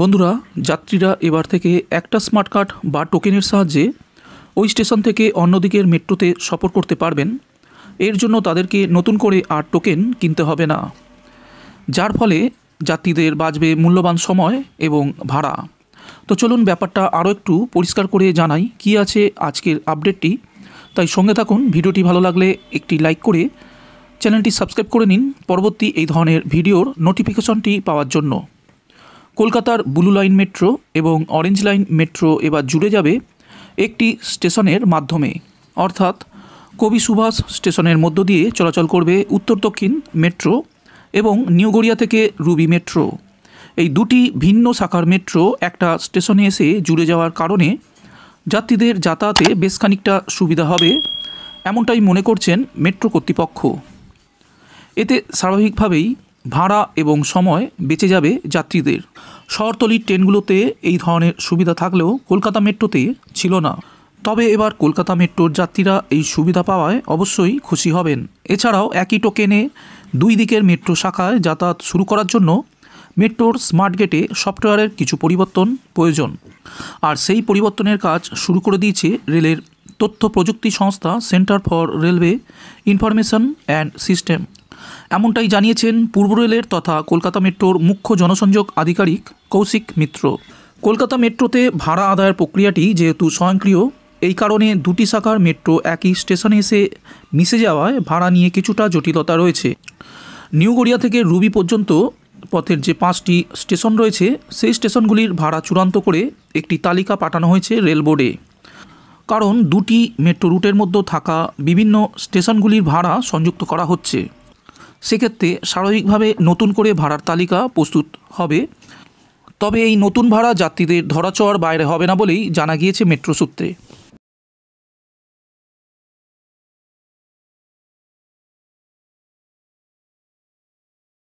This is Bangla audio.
বন্ধুরা যাত্রীরা এবার থেকে একটা স্মার্ট কার্ড বা টোকেনের সাহায্যে ওই স্টেশন থেকে অন্য দিকের মেট্রোতে সফর করতে পারবেন এর জন্য তাদেরকে নতুন করে আর টোকেন কিনতে হবে না যার ফলে যাত্রীদের বাঁচবে মূল্যবান সময় এবং ভাড়া তো চলুন ব্যাপারটা আরও একটু পরিষ্কার করে জানাই কি আছে আজকের আপডেটটি তাই সঙ্গে থাকুন ভিডিওটি ভালো লাগলে একটি লাইক করে চ্যানেলটি সাবস্ক্রাইব করে নিন পরবর্তী এই ধরনের ভিডিওর নোটিফিকেশনটি পাওয়ার জন্য কলকাতার ব্লু লাইন মেট্রো এবং অরেঞ্জ লাইন মেট্রো এবার জুড়ে যাবে একটি স্টেশনের মাধ্যমে অর্থাৎ কবি সুভাষ স্টেশনের মধ্য দিয়ে চলাচল করবে উত্তর দক্ষিণ মেট্রো এবং নিউ গড়িয়া থেকে রুবি মেট্রো এই দুটি ভিন্ন শাখার মেট্রো একটা স্টেশনে এসে জুড়ে যাওয়ার কারণে যাত্রীদের যাতায়াতে বেশ খানিকটা সুবিধা হবে এমনটাই মনে করছেন মেট্রো কর্তৃপক্ষ এতে স্বাভাবিকভাবেই ভাড়া এবং সময় বেঁচে যাবে যাত্রীদের শহরতলির ট্রেনগুলোতে এই ধরনের সুবিধা থাকলেও কলকাতা মেট্রোতে ছিল না তবে এবার কলকাতা মেট্রোর যাত্রীরা এই সুবিধা পাওয়ায় অবশ্যই খুশি হবেন এছাড়াও একই টোকেনে দুই দিকের মেট্রো শাখায় যাতায়াত শুরু করার জন্য মেট্রোর স্মার্ট গেটে সফটওয়্যারের কিছু পরিবর্তন প্রয়োজন আর সেই পরিবর্তনের কাজ শুরু করে দিয়েছে রেলের তথ্য প্রযুক্তি সংস্থা Centre for Railway Information and System এমনটাই জানিয়েছেন পূর্ব রেলের তথা কলকাতা মেট্রোর মুখ্য জনসংযোগ আধিকারিক কৌশিক মিত্র কলকাতা মেট্রোতে ভাড়া আদায়ের প্রক্রিয়াটি যেহেতু স্বয়ংক্রিয় এই কারণে দুটি শাখার মেট্রো একই স্টেশনে এসে মিশে যাওয়ায় ভাড়া নিয়ে কিছুটা জটিলতা রয়েছে নিউ গড়িয়া থেকে রুবি পর্যন্ত পথের যে পাঁচটি স্টেশন রয়েছে সেই স্টেশনগুলির ভাড়া চূড়ান্ত করে একটি তালিকা পাঠানো হয়েছে রেল বোর্ডে কারণ দুটি মেট্রো রুটের মধ্যে থাকা বিভিন্ন স্টেশনগুলির ভাড়া সংযুক্ত করা হচ্ছে সেক্ষেত্রে স্বাভাবিকভাবে নতুন করে ভাড়ার তালিকা প্রস্তুত হবে তবে এই নতুন ভাড়া যাত্রীদের ধরাচোয়ার বাইরে হবে না বলেই জানা গিয়েছে মেট্রো সূত্রে